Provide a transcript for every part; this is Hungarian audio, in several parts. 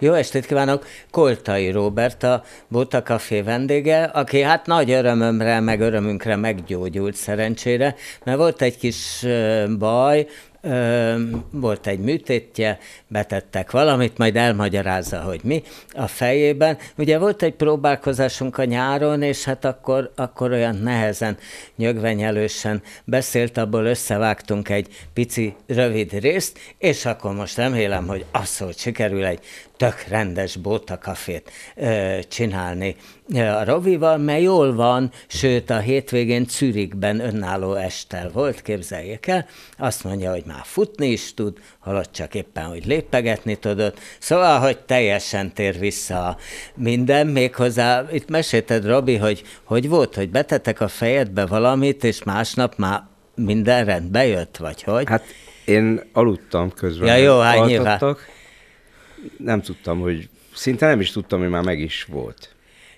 Jó estét kívánok! Koltai Róbert, a Bota Café vendége, aki hát nagy örömömre, meg örömünkre meggyógyult szerencsére, mert volt egy kis baj, volt egy műtétje, betettek valamit, majd elmagyarázza, hogy mi a fejében. Ugye volt egy próbálkozásunk a nyáron, és hát akkor, akkor olyan nehezen, nyögvenyelősen beszélt, abból összevágtunk egy pici rövid részt, és akkor most remélem, hogy hogy sikerül egy tök rendes bóta kafét ö, csinálni a Rovival, mert jól van, sőt a hétvégén Zürichben önálló estel volt, képzeljék el, azt mondja, hogy már futni is tud, halott csak éppen, hogy lépegetni tudott, szóval, hogy teljesen tér vissza minden, méghozzá itt mesélted, Robi, hogy hogy volt, hogy betetek a fejedbe valamit, és másnap már minden rendbe jött, vagy hogy? Hát én aludtam közben. Ja jó, hát nyilván nem tudtam, hogy szinte nem is tudtam, hogy már meg is volt.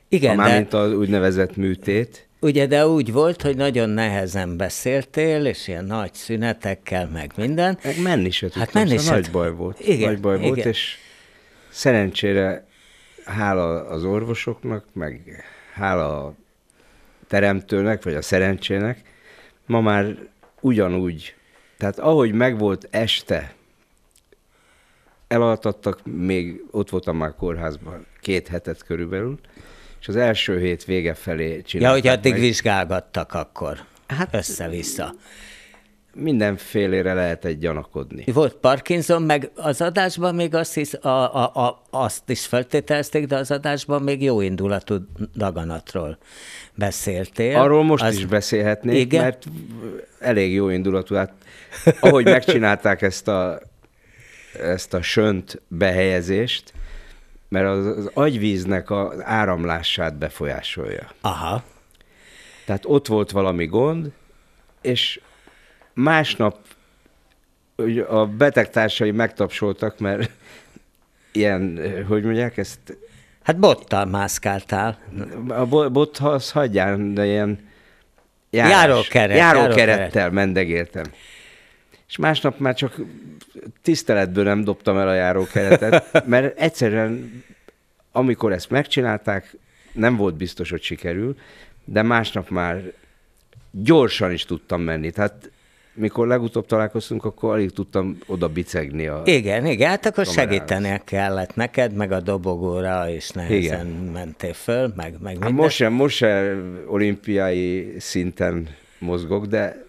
Igen, ha már de... mint az úgynevezett műtét. Ugye, de úgy volt, hogy nagyon nehezen beszéltél, és ilyen nagy szünetekkel, meg minden. Meg hát, menni se tudtam, hát menni szóval se nagy baj volt. Igen, nagy baj igen. volt, és szerencsére hála az orvosoknak, meg hála a teremtőnek, vagy a szerencsének, ma már ugyanúgy, tehát ahogy megvolt este elaltattak, még ott voltam már kórházban két hetet körülbelül, és az első hét vége felé csináltak. Ja, hogy addig meg. vizsgálgattak akkor, hát, össze-vissza. Mindenfélére lehet egy gyanakodni. Volt Parkinson, meg az adásban még azt, hisz, a, a, a, azt is feltételezték, de az adásban még jó indulatú daganatról beszéltél. Arról most az... is beszélhetnék, igen? mert elég jó indulatú. Hát, ahogy megcsinálták ezt a ezt a sönt behelyezést, mert az, az agyvíznek az áramlását befolyásolja. Aha. Tehát ott volt valami gond, és másnap a betegtársai megtapsoltak, mert ilyen, hogy mondják, ezt... Hát bottal mászkáltál. A bot, az hagyján, de ilyen járókerettel járókeret, járókerettel járókeret. mendegéltem és másnap már csak tiszteletből nem dobtam el a járókeretet, mert egyszerűen, amikor ezt megcsinálták, nem volt biztos, hogy sikerül, de másnap már gyorsan is tudtam menni. Tehát mikor legutóbb találkoztunk, akkor alig tudtam oda bicegni a Igen, igen, hát akkor kamerához. kellett neked, meg a dobogóra is nehezen igen. mentél föl, meg, meg hát minden. Hát most sem, most sem olimpiai szinten mozgok, de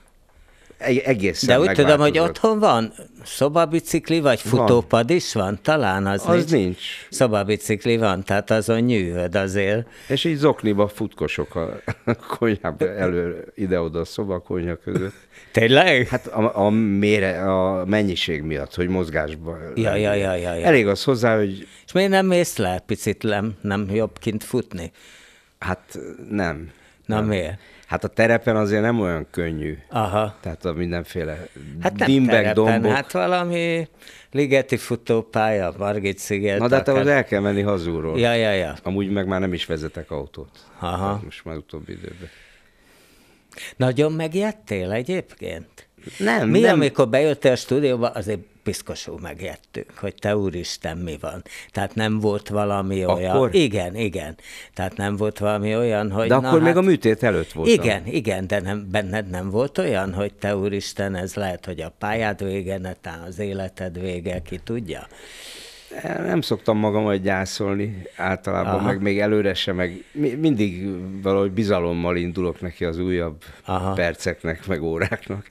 egészen De úgy tudom, hogy otthon van szobabicikli, vagy futópad van. is van, talán az, az nincs. nincs. Szobabicikli van, tehát azon nyűvöd azért. És így zokniba futkosok a konyhába elő, ide-oda a szoba között. Tényleg? Hát a, a, mére, a mennyiség miatt, hogy mozgásban. Ja, ja, ja, ja, ja. Elég az hozzá, hogy... És miért nem mész le picit, nem, nem jobb kint futni? Hát nem. Na nem. miért? Hát a terepen azért nem olyan könnyű. Aha. Tehát a mindenféle hát dimbek, dombok. Hát valami ligeti futópálya, Margit sziget. Na de te hát az el kell menni hazúról. Ja, ja, ja. Amúgy meg már nem is vezetek autót. Aha. Tehát most már utóbbi időben. Nagyon megijedtél egyébként? Nem, Mi, nem. amikor bejöttél a stúdióba, azért piszkosul megértünk, hogy te úristen, mi van. Tehát nem volt valami akkor? olyan. Igen, igen. Tehát nem volt valami olyan, hogy... De na, akkor hát, még a műtét előtt volt. Igen, igen, de nem, benned nem volt olyan, hogy te úristen, ez lehet, hogy a pályád vége, netán az életed vége, ki tudja. Nem szoktam hogy gyászolni általában, Aha. meg még előre sem, meg mindig valahogy bizalommal indulok neki az újabb Aha. perceknek, meg óráknak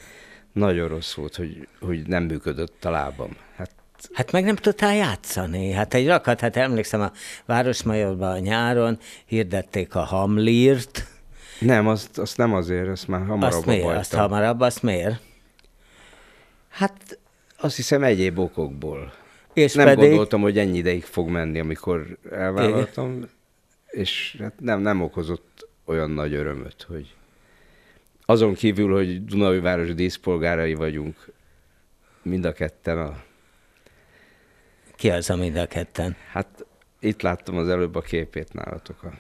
nagyon rossz volt, hogy, hogy nem működött a lábam. Hát Hát meg nem tudtál játszani. Hát egy rakat, hát emlékszem, a Városmajorban a nyáron hirdették a Hamlírt. Nem, azt, azt nem azért, ezt már hamarabb azt miért? Azt hamarabb, azt miért? Hát... Azt hiszem egyéb okokból. És nem pedig... gondoltam, hogy ennyi ideig fog menni, amikor elvállaltam, Igen. és hát nem, nem okozott olyan nagy örömöt, hogy azon kívül, hogy Dunai város díszpolgárai vagyunk, mind a ketten a... Ki az a mind a ketten? Hát itt láttam az előbb a képét nálatok a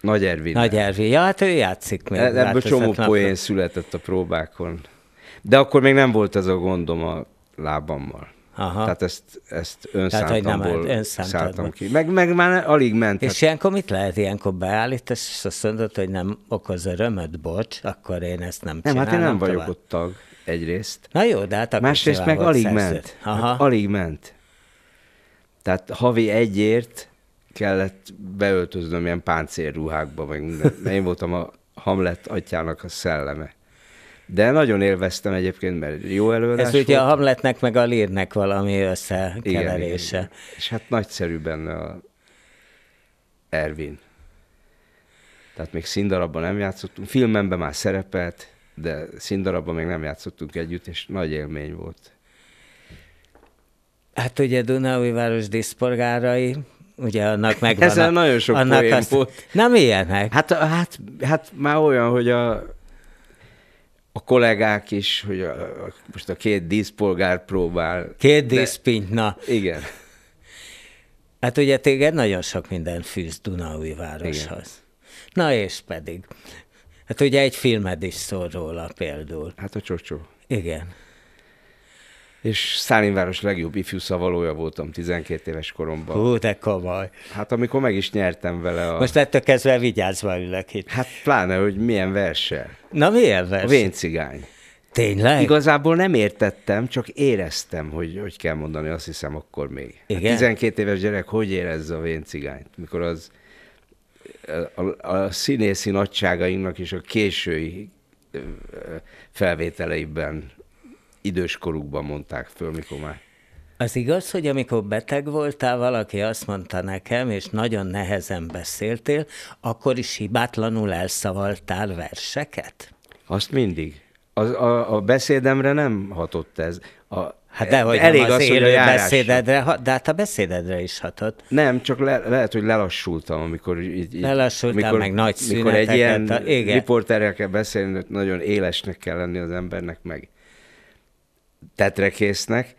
Nagy Ervin. Nagy Ervin, ja, hát ő játszik még. E-, ebből ebből csomó hát poén született a próbákon. De akkor még nem volt ez a gondom a lábammal. Aha. Tehát ezt, ezt önszántamból Tehát, szálltam ki. Meg, meg már alig ment. És hát... ilyenkor mit lehet? Ilyenkor beállítani, és azt mondod, hogy nem okoz örömöt, bocs, akkor én ezt nem, nem csinálom Nem, hát én nem tovább. vagyok ott tag egyrészt. Na jó, de hát akkor Másrészt meg alig szerző. ment. Hát Aha. Hát alig ment. Tehát havi egyért kellett beöltöznöm ilyen páncélruhákba, vagy minden. Én voltam a Hamlet atyának a szelleme. De nagyon élveztem egyébként, mert jó előadás Ez volt. ugye a Hamletnek meg a Lírnek valami összekeverése. Igen, igen. És hát nagyszerű benne a Ervin. Tehát még színdarabban nem játszottunk, filmemben már szerepelt, de színdarabban még nem játszottunk együtt, és nagy élmény volt. Hát ugye város diszpolgárai, ugye annak megvan. Ezzel a, nagyon sok annak azt, volt. Nem ilyenek. Hát, hát, hát már olyan, hogy a a kollégák is, hogy a, a, most a két díszpolgár próbál. Két de... na. Igen. Hát ugye téged nagyon sok minden fűz Dunaújvároshoz. Na és pedig. Hát ugye egy filmed is szól róla például. Hát a csocsó. Igen és Szálinváros legjobb ifjú szavalója voltam 12 éves koromban. Hú, de komoly. Hát amikor meg is nyertem vele a... Most ettől kezdve vigyázva ülök itt. Hát pláne, hogy milyen verse. Na milyen verse? A Véncigány. Tényleg? Igazából nem értettem, csak éreztem, hogy hogy kell mondani, azt hiszem akkor még. Hát Igen? Hát 12 éves gyerek hogy érezze a véncigányt, mikor az a, a színészi nagyságainknak és a késői felvételeiben idős mondták föl, mikor már az igaz, hogy amikor beteg voltál, valaki azt mondta nekem, és nagyon nehezen beszéltél, akkor is hibátlanul elszavaltál verseket? Azt mindig. A, a, a beszédemre nem hatott ez. A, hát hogy elég nem az, az élő hogy beszédedre, de hát a beszédedre is hatott. Nem, csak le, lehet, hogy lelassultam, amikor így... lelassultam, mikor, meg nagy Mikor egy ilyen riporterrel kell beszélni, nagyon élesnek kell lenni az embernek, meg tetrekésznek,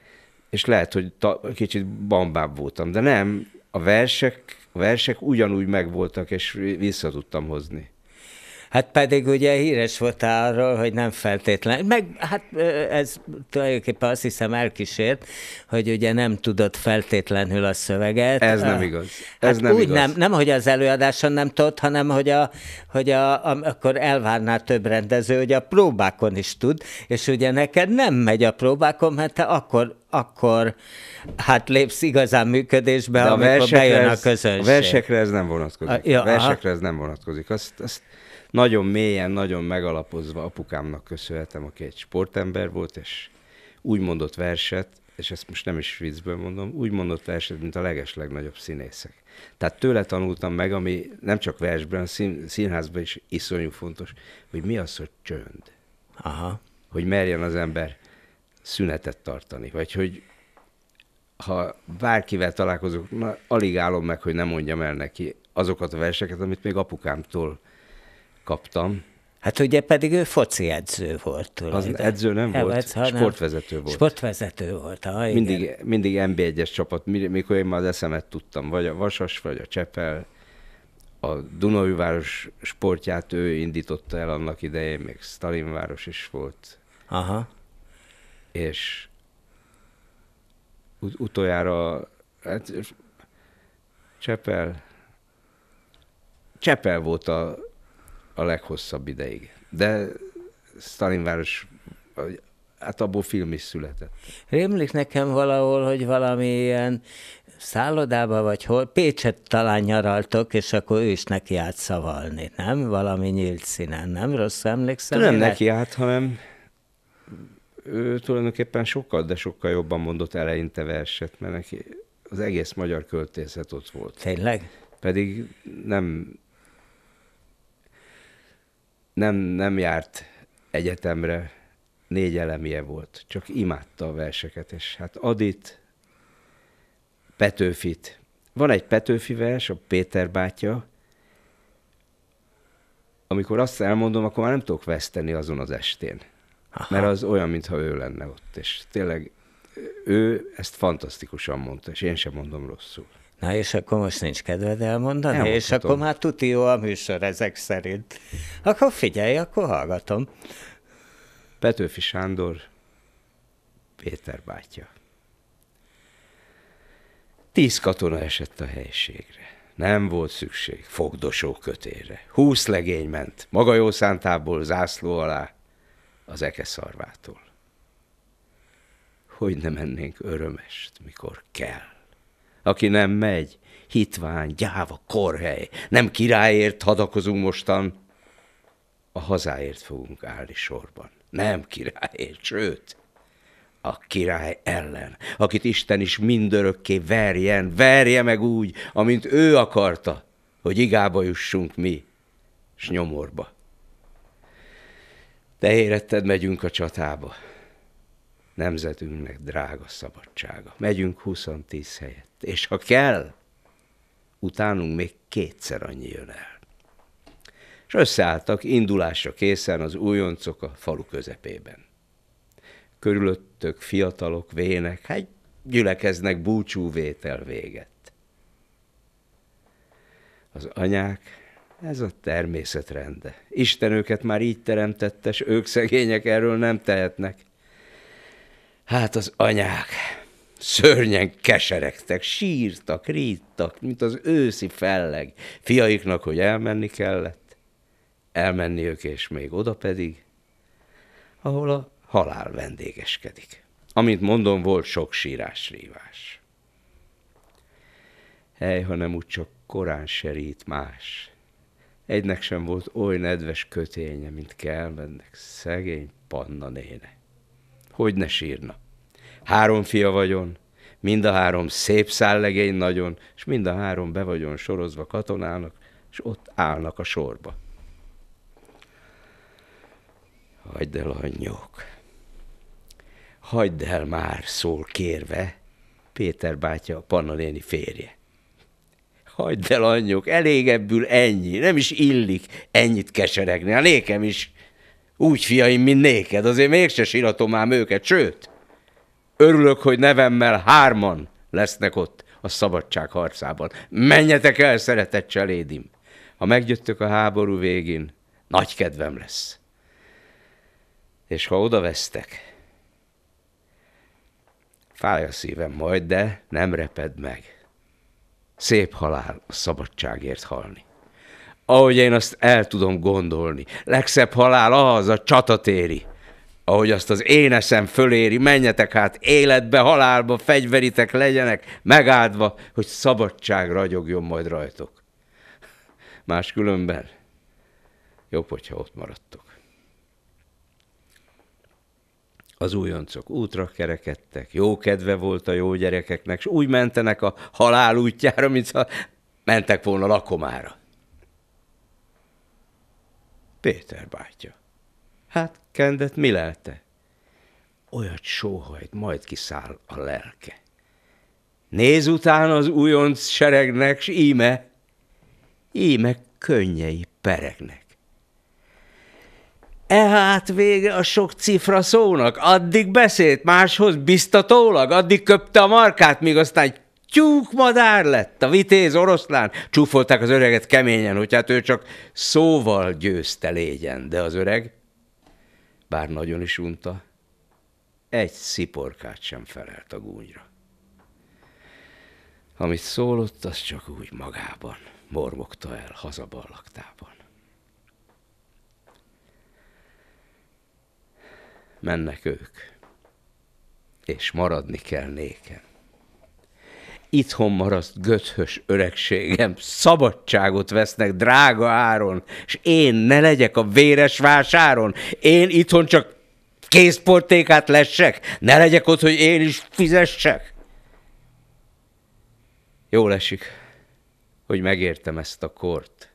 és lehet, hogy ta, kicsit bambább voltam, de nem, a versek, a versek ugyanúgy megvoltak, és vissza tudtam hozni. Hát pedig ugye híres volt arról, hogy nem feltétlen. Meg hát ez tulajdonképpen azt hiszem elkísért, hogy ugye nem tudott feltétlenül a szöveget. Ez nem igaz. Hát ez nem úgy igaz. Nem, nem, hogy az előadáson nem tudott, hanem hogy, a, hogy a, a, akkor elvárná több rendező, hogy a próbákon is tud, és ugye neked nem megy a próbákon, mert te akkor akkor hát lépsz igazán működésbe, De amikor bejön ez, a közönség. A versekre ez nem vonatkozik. A, ja, versekre aha. ez nem vonatkozik. Azt, azt nagyon mélyen, nagyon megalapozva apukámnak köszönhetem, aki egy sportember volt, és úgy mondott verset, és ezt most nem is viccből mondom, úgy mondott verset, mint a leges legnagyobb színészek. Tehát tőle tanultam meg, ami nem csak versben, szín, színházban is iszonyú fontos, hogy mi az, hogy csönd. Aha. Hogy merjen az ember szünetet tartani, vagy hogy ha bárkivel találkozok, na, alig állom meg, hogy nem mondjam el neki azokat a verseket, amit még apukámtól kaptam. Hát ugye pedig ő foci edző volt. Az edző nem Evec, volt, hanem sportvezető volt. Sportvezető volt, ha, igen. Mindig, NB1-es csapat, mikor én már az eszemet tudtam, vagy a Vasas, vagy a Csepel, a Dunajváros sportját ő indította el annak idején, még Stalinváros is volt. Aha. És ut- utoljára, hát Csepel, Csepel volt a a leghosszabb ideig. De Stalinváros, hát abból film is született. Rémlik nekem valahol, hogy valamilyen szállodába vagy hol, Pécset talán nyaraltok, és akkor ő is neki állt szavalni, nem? Valami nyílt színen, nem? Rossz emlékszem? Nem neki állt, hanem ő tulajdonképpen sokkal, de sokkal jobban mondott eleinte verset, mert neki az egész magyar költészet ott volt. Tényleg? Pedig nem nem, nem járt egyetemre, négy elemje volt, csak imádta a verseket, és hát Adit, Petőfit. Van egy Petőfi vers, a Péter bátya, amikor azt elmondom, akkor már nem tudok veszteni azon az estén. Aha. Mert az olyan, mintha ő lenne ott, és tényleg ő ezt fantasztikusan mondta, és én sem mondom rosszul. Na és akkor most nincs kedved elmondani, Elmondhatom. és akkor már tuti jó a műsor ezek szerint. Akkor figyelj, akkor hallgatom. Petőfi Sándor, Péter bátya. Tíz katona esett a helységre. Nem volt szükség fogdosó kötére. Húsz legény ment, maga jó szántából zászló alá, az eke szarvától. Hogy ne mennénk örömest, mikor kell aki nem megy. Hitvány, gyáva, korhely, nem királyért hadakozunk mostan. A hazáért fogunk állni sorban. Nem királyért, sőt, a király ellen, akit Isten is mindörökké verjen, verje meg úgy, amint ő akarta, hogy igába jussunk mi, s nyomorba. Te éretted, megyünk a csatába. Nemzetünknek drága szabadsága. Megyünk 20 tíz helyet és ha kell, utánunk még kétszer annyi jön el. És összeálltak indulásra készen az újoncok a falu közepében. Körülöttök fiatalok, vének, hát gyülekeznek búcsúvétel véget. Az anyák, ez a természetrende. Isten őket már így teremtette, s ők szegények erről nem tehetnek. Hát az anyák, szörnyen keseregtek, sírtak, ríttak, mint az őszi felleg. Fiaiknak, hogy elmenni kellett, elmenni ők, és még oda pedig, ahol a halál vendégeskedik. Amint mondom, volt sok sírás, rívás. Hely, ha nem úgy csak korán serít más. Egynek sem volt oly nedves köténye, mint Kelmennek, szegény panna néne. Hogy ne sírna? Három fia vagyon, mind a három szép szállegény nagyon, és mind a három be vagyon sorozva katonának, és ott állnak a sorba. Hagyd el, anyjuk! Hagyd el már, szól kérve, Péter bátya a néni férje. Hagyd el, anyjuk, elég ebből ennyi, nem is illik ennyit keseregni, a nékem is, úgy fiaim, mint néked, azért mégse siratom már őket, sőt, Örülök, hogy nevemmel hárman lesznek ott a szabadság harcában. Menjetek el, szeretett cselédim! Ha megjöttök a háború végén, nagy kedvem lesz. És ha oda vesztek, fáj a szívem majd, de nem reped meg. Szép halál a szabadságért halni. Ahogy én azt el tudom gondolni, legszebb halál az a csatatéri ahogy azt az én eszem föléri, menjetek hát életbe, halálba, fegyveritek, legyenek megáldva, hogy szabadság ragyogjon majd rajtok. Máskülönben jobb, hogyha ott maradtok. Az újoncok útra kerekedtek, jó kedve volt a jó gyerekeknek, és úgy mentenek a halál útjára, mintha mentek volna lakomára. Péter bátya. Hát kendet mi lelte? Olyat sóhajt, majd kiszáll a lelke. Néz után az újonc seregnek, s íme, íme könnyei peregnek. E hát vége a sok cifra szónak, addig beszélt máshoz biztatólag, addig köpte a markát, míg aztán tyúk madár lett a vitéz oroszlán. Csúfolták az öreget keményen, hogy hát ő csak szóval győzte légyen, de az öreg bár nagyon is unta, egy sziporkát sem felelt a gúnyra. Amit szólott, az csak úgy magában, mormogta el hazaballaktában. Mennek ők, és maradni kell nékem itthon maradt göthös öregségem, szabadságot vesznek drága áron, és én ne legyek a véres vásáron, én itthon csak kézportékát lessek, ne legyek ott, hogy én is fizessek. Jó esik, hogy megértem ezt a kort,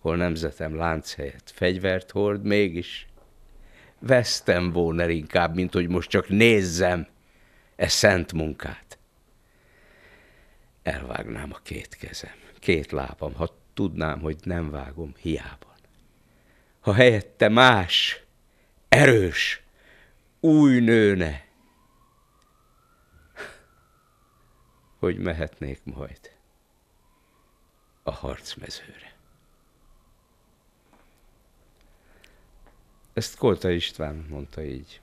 hol nemzetem lánc helyett fegyvert hord, mégis vesztem volna inkább, mint hogy most csak nézzem e szent munkát elvágnám a két kezem, két lábam, ha tudnám, hogy nem vágom hiában. Ha helyette más, erős, új nőne, hogy mehetnék majd a harcmezőre. Ezt Kolta István mondta így.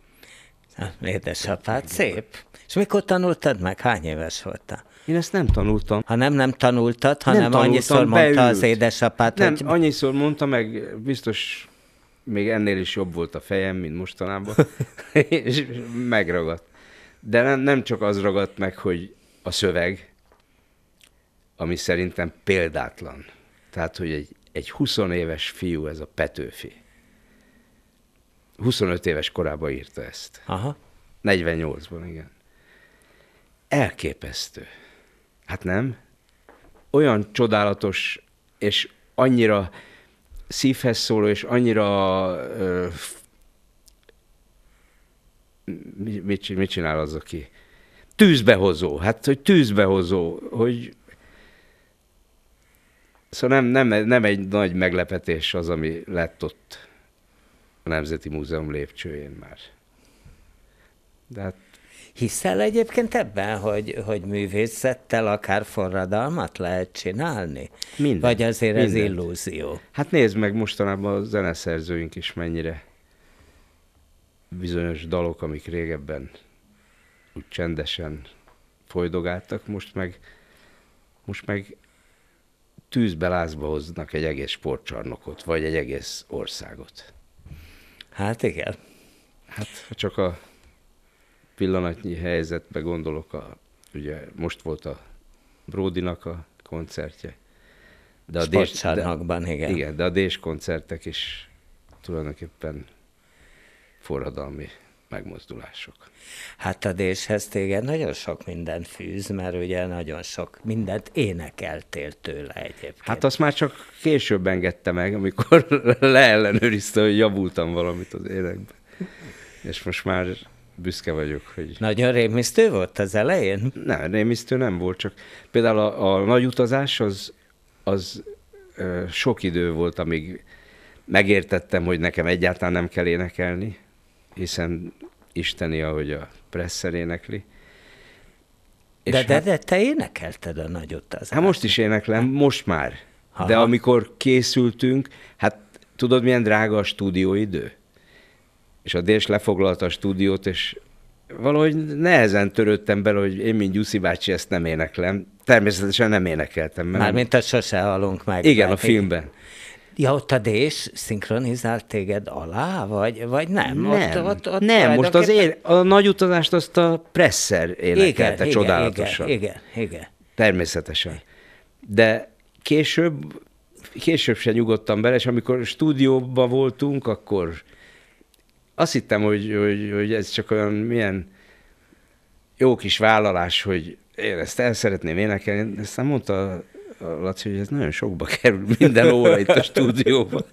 Édesapád, szép. És mikor tanultad meg? Hány éves voltál? Én ezt nem tanultam. Ha nem, nem tanultad, hanem nem tanultam, annyiszor beült. mondta az édesapát, Nem, hogy... annyiszor mondta, meg biztos még ennél is jobb volt a fejem, mint mostanában, és megragadt. De nem, nem csak az ragadt meg, hogy a szöveg, ami szerintem példátlan. Tehát, hogy egy, egy 20 éves fiú, ez a Petőfi, 25 éves korában írta ezt. Aha. 48-ban, igen. Elképesztő. Hát nem. Olyan csodálatos, és annyira szívhez szóló, és annyira... Ö, mit, mit csinál az, aki? Tűzbehozó, hát, hogy tűzbehozó, hogy... Szóval nem, nem, nem egy nagy meglepetés az, ami lett ott a Nemzeti Múzeum lépcsőjén már. De hát Hiszel egyébként ebben, hogy, hogy művészettel akár forradalmat lehet csinálni? Minden. Vagy azért mindent. ez illúzió? Hát nézd meg mostanában a zeneszerzőink is mennyire bizonyos dalok, amik régebben úgy csendesen folydogáltak, most meg, most meg tűzbe lázba hoznak egy egész sportcsarnokot, vagy egy egész országot. Hát igen. Hát csak a pillanatnyi helyzetbe gondolok, a, ugye most volt a Bródinak a koncertje, de a Dés, de, igen. igen. de a Dés koncertek is tulajdonképpen forradalmi megmozdulások. Hát a Déshez téged nagyon sok minden fűz, mert ugye nagyon sok mindent énekeltél tőle egyébként. Hát azt már csak később engedte meg, amikor leellenőrizte, hogy javultam valamit az énekben. És most már büszke vagyok. Hogy... Nagyon rémisztő volt az elején? Nem, rémisztő nem volt, csak például a, a nagy utazás az, az ö, sok idő volt, amíg megértettem, hogy nekem egyáltalán nem kell énekelni, hiszen isteni, ahogy a presszer énekli. És de, de, hát- de te énekelted a nagy utazást. Hát most is éneklem, most már. Aha. De amikor készültünk, hát tudod, milyen drága a stúdióidő? és a Dés lefoglalta a stúdiót, és valahogy nehezen törődtem bele, hogy én, mint Gyuszi bácsi, ezt nem éneklem. Természetesen nem énekeltem. Mert Mármint a sose hallunk meg. Igen, a filmben. Ja, ott a Dés szinkronizált téged alá, vagy, vagy nem? Nem, ott, ott, ott nem most az én, a nagy utazást azt a Presser énekelte igen, csodálatosan. Igen, igen, igen. Természetesen. De később, később se nyugodtam bele, és amikor stúdióban voltunk, akkor azt hittem, hogy, hogy, hogy ez csak olyan milyen jó kis vállalás, hogy én ezt el szeretném énekelni. Aztán mondta a Laci, hogy ez nagyon sokba kerül minden óra itt a stúdióban.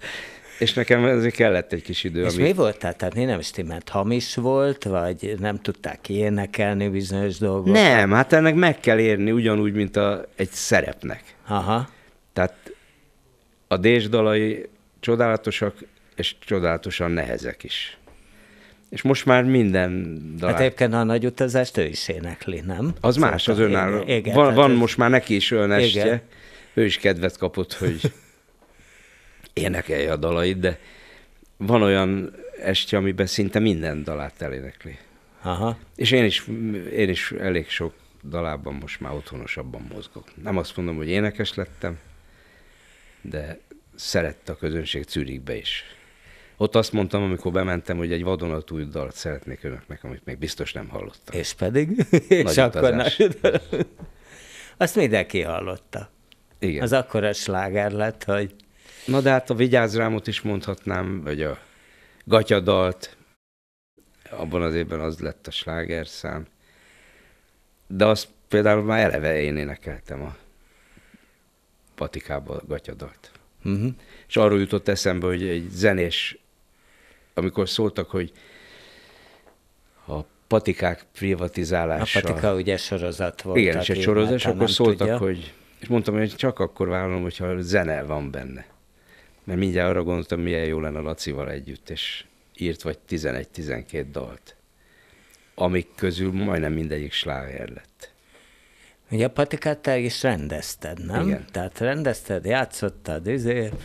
És nekem ezért kellett egy kis idő. És ami... mi volt, Tehát én nem is mert hamis volt, vagy nem tudták énekelni bizonyos dolgokat? Nem, hát ennek meg kell érni ugyanúgy, mint a, egy szerepnek. Aha. Tehát a Dés dalai csodálatosak, és csodálatosan nehezek is és most már minden dalát. Hát egyébként a nagy utazást ő is énekli, nem? Az szóval más, az önálló. Igen, van, van ez... most már neki is olyan igen. estje. Ő is kedvet kapott, hogy énekelje a dalait, de van olyan estje, amiben szinte minden dalát elénekli. Aha. És én is, én is elég sok dalában most már otthonosabban mozgok. Nem azt mondom, hogy énekes lettem, de szerette a közönség Zürichbe is. Ott azt mondtam, amikor bementem, hogy egy vadonatúj dalt szeretnék önöknek, amit még biztos nem hallottam. És pedig? Nagy és akkor nagy... Azt mindenki hallotta. Igen. Az akkora sláger lett, hogy... Na de hát a Vigyázz rámot is mondhatnám, vagy a Gatyadalt, abban az évben az lett a slágerszám. De azt például már eleve én énekeltem a patikába a gatyadalt. Uh-huh. És arról jutott eszembe, hogy egy zenés amikor szóltak, hogy a patikák privatizálása. A patika ugye sorozat volt. Igen, és egy sorozat, és akkor szóltak, tudja. hogy, és mondtam, hogy csak akkor vállalom, hogyha zene van benne. Mert mindjárt arra gondoltam, milyen jó lenne Lacival együtt, és írt vagy 11-12 dalt, amik közül majdnem mindegyik sláger lett. Ugye a patikát te is rendezted, nem? Igen. Tehát rendezted, játszottad, ezért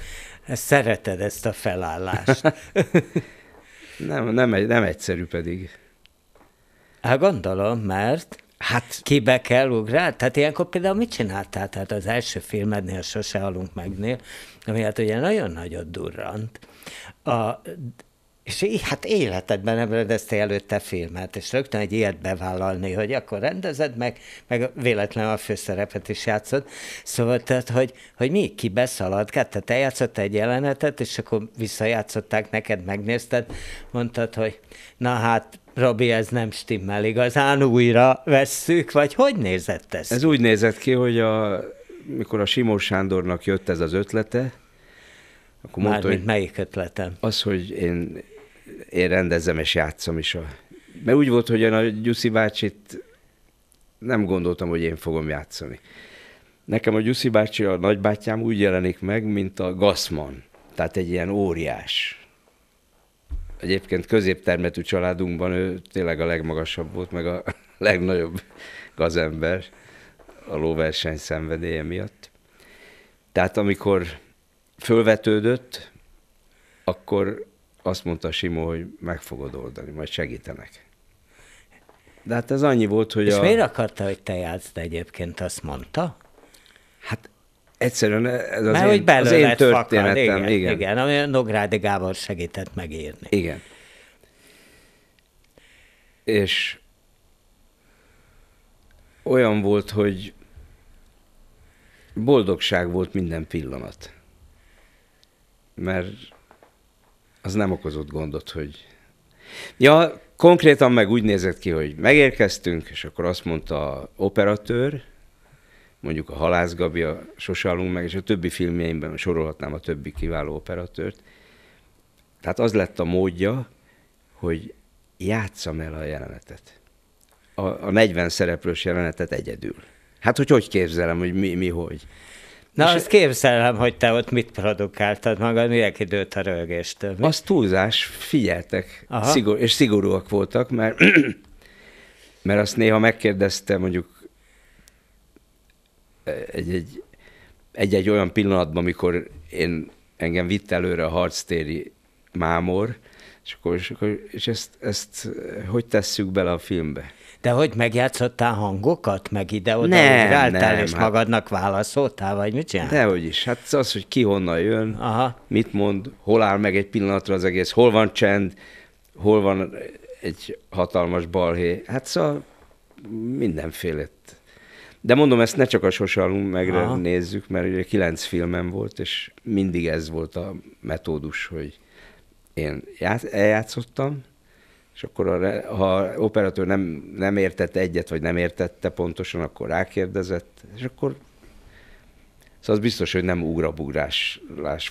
szereted ezt a felállást. Nem, nem, nem egyszerű pedig. Hát gondolom, mert Hát kibe kell ugrál? Tehát ilyenkor például mit csináltál? Tehát az első filmednél, Sose halunk megnél, ami hát ugye nagyon nagyot durrant. A, és így, hát életedben nem rendezte előtte filmet, és rögtön egy ilyet bevállalni, hogy akkor rendezed meg, meg véletlenül a főszerepet is játszod. Szóval, tehát, hogy, hogy mi ki beszaladt, tehát eljátszott egy jelenetet, és akkor visszajátszották neked, megnézted, mondtad, hogy na hát, Robi, ez nem stimmel igazán, újra vesszük, vagy hogy nézett ez? Ez úgy nézett ki, hogy a, mikor a Simó Sándornak jött ez az ötlete, akkor Már mondta, mint melyik ötletem? Az, hogy én én rendezem és játszom is. A... Mert úgy volt, hogy a Gyuszi bácsit nem gondoltam, hogy én fogom játszani. Nekem a Gyuszi bácsi, a nagybátyám úgy jelenik meg, mint a Gassman, tehát egy ilyen óriás. Egyébként középtermetű családunkban ő tényleg a legmagasabb volt, meg a legnagyobb gazember a lóverseny szenvedélye miatt. Tehát amikor fölvetődött, akkor azt mondta Simó, hogy meg fogod oldani, majd segítenek. De hát ez annyi volt, hogy És a... miért akarta, hogy te játszd egyébként, azt mondta? Hát egyszerűen ez az, Mert, én, hogy az én történetem. igen, igen. igen, ami Nográdi Gábor segített megírni. Igen. És olyan volt, hogy boldogság volt minden pillanat. Mert az nem okozott gondot, hogy... Ja, konkrétan meg úgy nézett ki, hogy megérkeztünk, és akkor azt mondta a operatőr, mondjuk a Halász Gabi, a Sosalunk meg, és a többi filmjeimben sorolhatnám a többi kiváló operatőrt. Tehát az lett a módja, hogy játszam el a jelenetet. A, a 40 szereplős jelenetet egyedül. Hát, hogy hogy képzelem, hogy mi, mi hogy. Na, és azt képzelem, hogy te ott mit produkáltad magad, milyen időt a rölgéstől. Mi? Az túlzás, figyeltek, szigor, és szigorúak voltak, mert, mert azt néha megkérdezte mondjuk egy-egy, egy-egy olyan pillanatban, amikor én engem vitt előre a harctéri mámor, és, akkor, és, akkor, és ezt, ezt hogy tesszük bele a filmbe? De hogy megjátszottál hangokat, meg ide-oda nem, ugráltál, nem, és hát... magadnak válaszoltál, vagy mit csinál? Dehogy is. Hát az, hogy ki honnan jön, Aha. mit mond, hol áll meg egy pillanatra az egész, hol van csend, hol van egy hatalmas balhé. Hát szóval mindenfélét. De mondom, ezt ne csak a sosalunk megre Aha. nézzük, mert ugye kilenc filmem volt, és mindig ez volt a metódus, hogy én eljátszottam, és akkor a, ha operatőr nem, nem értette egyet, vagy nem értette pontosan, akkor rákérdezett, és akkor Szóval az biztos, hogy nem ugrabugrás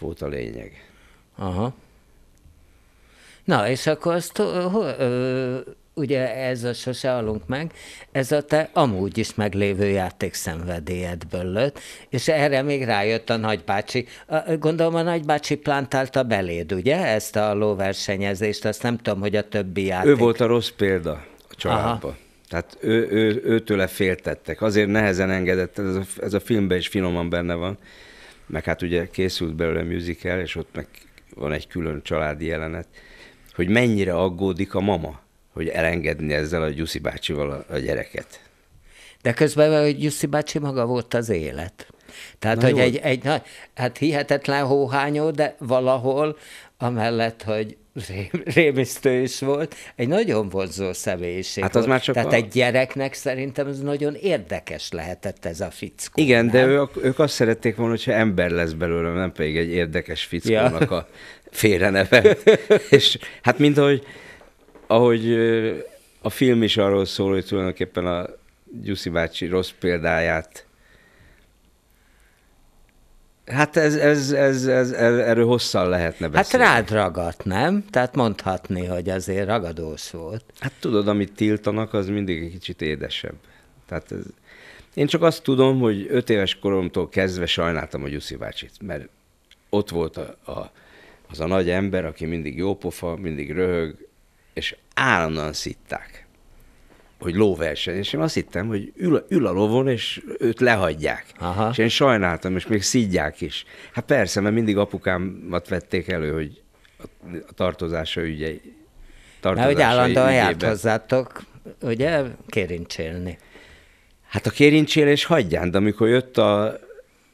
volt a lényeg. Aha. Na, és akkor azt ö, ö, ugye ez a sose alunk meg, ez a te amúgy is meglévő játékszenvedélyedből lőtt, és erre még rájött a nagybácsi. Gondolom a nagybácsi plantálta beléd, ugye, ezt a lóversenyezést, azt nem tudom, hogy a többi játék. Ő volt a rossz példa a családban. Aha. Tehát ő, ő, őtőle féltettek. Azért nehezen engedett, ez a, ez a filmben is finoman benne van. Meg hát ugye készült belőle musical, és ott meg van egy külön családi jelenet, hogy mennyire aggódik a mama hogy elengedni ezzel a Gyuszi bácsival a, a gyereket. De közben a Gyuszi bácsi maga volt az élet. Tehát, Na hogy jó. egy, egy nagy, hát hihetetlen hóhányó, de valahol, amellett, hogy rémisztő is volt, egy nagyon vonzó személyiség hát az volt. Már csak Tehát a... egy gyereknek szerintem ez nagyon érdekes lehetett ez a fickó. Igen, nem? de ő, ők azt szerették volna, hogyha ember lesz belőle, nem pedig egy érdekes fickónak ja. a félreneve. És hát mint ahogy ahogy a film is arról szól, hogy tulajdonképpen a Gyuszi bácsi rossz példáját Hát ez, ez, ez, ez, ez, erről hosszan lehetne hát beszélni. Hát rád ragadt, nem? Tehát mondhatni, hogy azért ragadós volt. Hát tudod, amit tiltanak, az mindig egy kicsit édesebb. Tehát ez... Én csak azt tudom, hogy öt éves koromtól kezdve sajnáltam a Gyuszi bácsit, mert ott volt a, a, az a nagy ember, aki mindig jópofa, mindig röhög, és állandóan szitták, hogy lóverseny, és én azt hittem, hogy ül, ül a lovon, és őt lehagyják. Aha. És én sajnáltam, és még szidják is. Hát persze, mert mindig apukámat vették elő, hogy a tartozása ügyei. Tartozása mert hogy állandóan ügyében. járt hozzátok, ugye, kérincsélni. Hát a kérincsélés hagyján, de amikor jött a,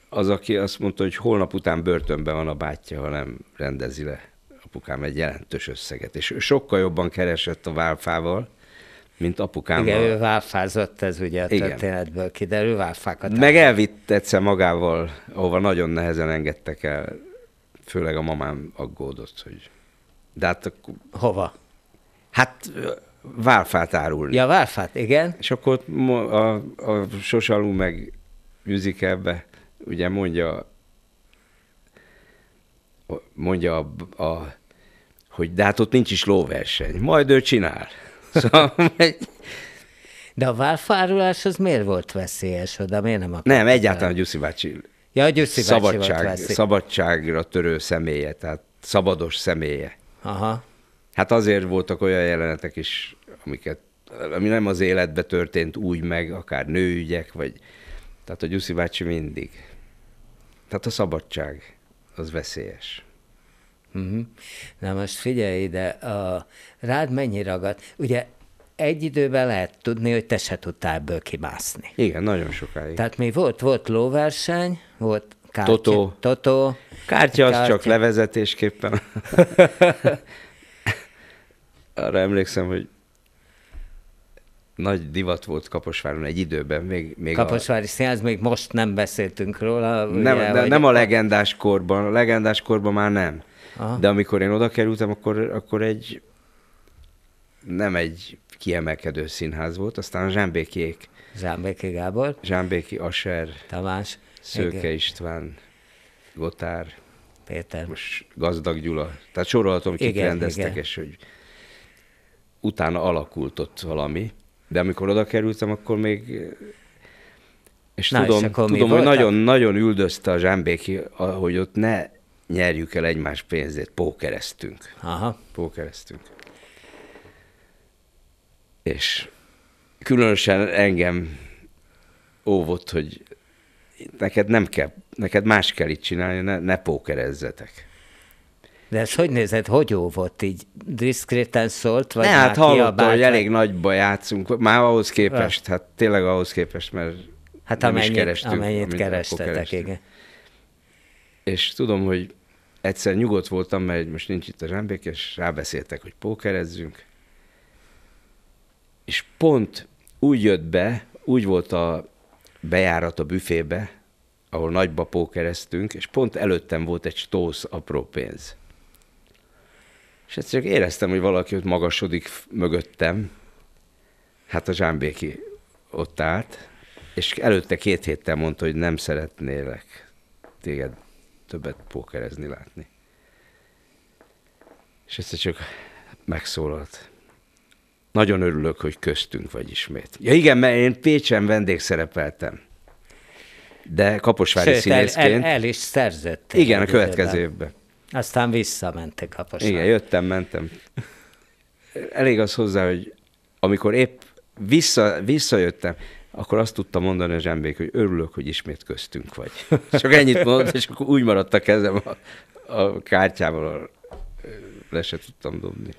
az, aki azt mondta, hogy holnap után börtönben van a bátyja, ha nem rendezi le apukám egy jelentős összeget, és sokkal jobban keresett a válfával, mint apukám. Igen, ő válfázott, ez ugye a Igen. történetből kiderül, válfákat. Meg állt. elvitt egyszer magával, ahova nagyon nehezen engedtek el, főleg a mamám aggódott, hogy... De hát akkor... Hova? Hát válfát árulni. Ja, válfát, igen. És akkor a, a Sosalú meg Jüzike ebbe, ugye mondja mondja, a, a, hogy de hát ott nincs is lóverseny. Majd ő csinál. Szóval De a válfárulás az miért volt veszélyes oda? Miért nem akartam? Nem, egyáltalán a Gyuszi bácsi ja, a Gyuszi szabadság, szabadságra törő személye, tehát szabados személye. Aha. Hát azért voltak olyan jelenetek is, amiket, ami nem az életbe történt úgy meg, akár nőügyek, vagy tehát a Gyuszi bácsi mindig. Tehát a szabadság az veszélyes. Uh-huh. Na most figyelj ide, a, rád mennyi ragadt? Ugye egy időben lehet tudni, hogy te se tudtál ebből kimászni. Igen, nagyon sokáig. Tehát mi volt, volt lóverseny, volt kártya, Totó. Totó. Kártya, kártya. az csak levezetésképpen. Arra emlékszem, hogy nagy divat volt Kaposváron egy időben. Még, még Kaposvári a... színház, még most nem beszéltünk róla. Nem, ugye, de, nem a legendás korban, a legendás korban már nem. Aha. de amikor én oda kerültem, akkor, akkor egy nem egy kiemelkedő színház volt, aztán Zsámbékék. Zsámbéki Gábor. Zsámbéki Aser. Tamás. Szőke igen. István. Gotár. Péter. Most Gazdag Gyula. Tehát sorolhatom, kik igen, rendeztek, igen. és hogy utána alakult ott valami. De amikor oda kerültem, akkor még és Na, tudom, és tudom hogy nagyon-nagyon üldözte a Zsámbéki, hogy ott ne nyerjük el egymás pénzét, pókeresztünk. Aha. pókeresztünk. És különösen engem óvott, hogy neked nem kell, neked más kell itt csinálni, ne, ne pókerezzetek. De ez hogy nézett, hogy óvott? Így diszkréten szólt? Vagy ne, hát hallottam, hogy elég nagyba játszunk, már ahhoz képest, ah. hát tényleg ahhoz képest, mert Hát amennyit, amennyit kerestetek, igen és tudom, hogy egyszer nyugodt voltam, mert most nincs itt a zsembék, és rábeszéltek, hogy pókerezzünk, és pont úgy jött be, úgy volt a bejárat a büfébe, ahol nagyba pókereztünk, és pont előttem volt egy stósz apró pénz. És egyszer csak éreztem, hogy valaki ott magasodik mögöttem, hát a zsámbéki ott állt, és előtte két héttel mondta, hogy nem szeretnélek téged többet pókerezni látni. És ezt csak megszólalt. Nagyon örülök, hogy köztünk vagy ismét. Ja igen, mert én Pécsen vendégszerepeltem. De Kaposvári Sőt, színészként. El, el, el is szerzett. Igen, a következő évben. Aztán visszamentek Kaposvári. Igen, jöttem, mentem. Elég az hozzá, hogy amikor épp vissza, visszajöttem, akkor azt tudta mondani a zsembék, hogy örülök, hogy ismét köztünk vagy. Csak ennyit mondott, és akkor úgy maradt a kezem a, a kártyával, le se tudtam dobni.